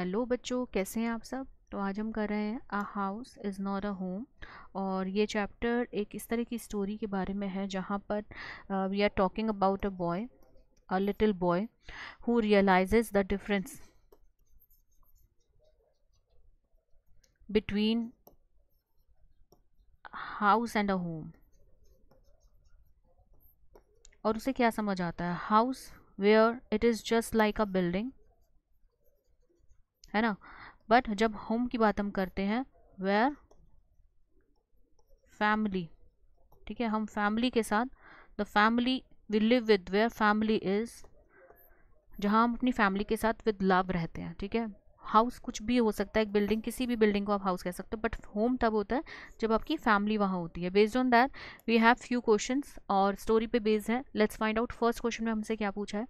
hello बच्चों कैसे हैं आप सब तो आज हम कर रहे हैं a house is not a home और ये चैप्टर एक इस तरह की स्टोरी के बारे में है जहाँ पर we are talking about a boy a little boy who realizes the difference between house and a home और उसे क्या समझ आता है house where it is just like a building है ना बट जब होम की बात हम करते हैं वेयर फैमिली ठीक है हम फैमिली के साथ the family we live with where family is जहाँ हम अपनी फैमिली के साथ विद लव रहते हैं ठीक है हाउस कुछ भी हो सकता है एक बिल्डिंग किसी भी बिल्डिंग को आप हाउस कह सकते हो बट होम तब होता है जब आपकी फैमिली वहाँ होती है based on that we have few questions और स्टोरी पे बेस्ड है let's find out first question में हमसे क्या पूछा है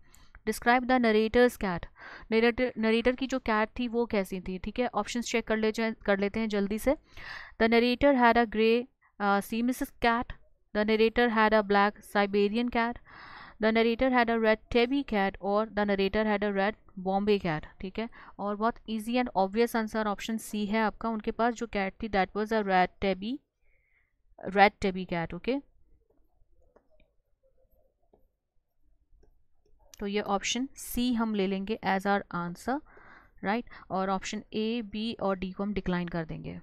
describe the narrator's cat narrator narrator की जो कैट थी वो कैसी थी ठीक है ऑप्शन चेक कर ले कर लेते हैं जल्दी से the narrator had a grey Siamese cat the narrator had a black Siberian cat the narrator had a red tabby cat और the narrator had a red Bombay cat ठीक है और बहुत easy and obvious answer option C है आपका उनके पास जो कैट थी that was a red tabby red tabby cat okay तो ये ऑप्शन सी हम ले लेंगे एज आर आंसर राइट और ऑप्शन ए बी और डी को हम डिक्लाइन कर देंगे